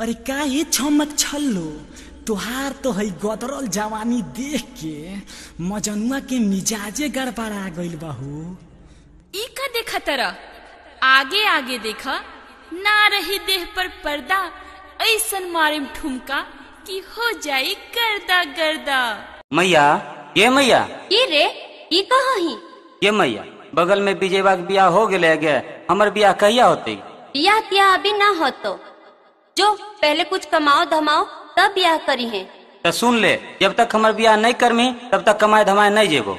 अरे का ये छमक छल्लो तुहार तो है गदरल जवानी देख के मजनुआ के मिजाजे गड़बड़ा गई बहू ई का देखा तरा आगे आगे देखा ना रही देह पर पर्दा ऐसन मारे ठुमका कि हो जाए गर्दा गर्दा मैया ये मैया ये रे ये कहा ही ये मैया बगल में विजय बाग ब्याह हो गए हमारे ब्याह कहिया होते बिया तिया अभी ना होतो जो पहले कुछ कमाओ धमाओ तब ब्याह करी है तो सुन ले जब तक हमारे ब्याह नहीं करमी तब तक कमाए धमाए नहीं जेबो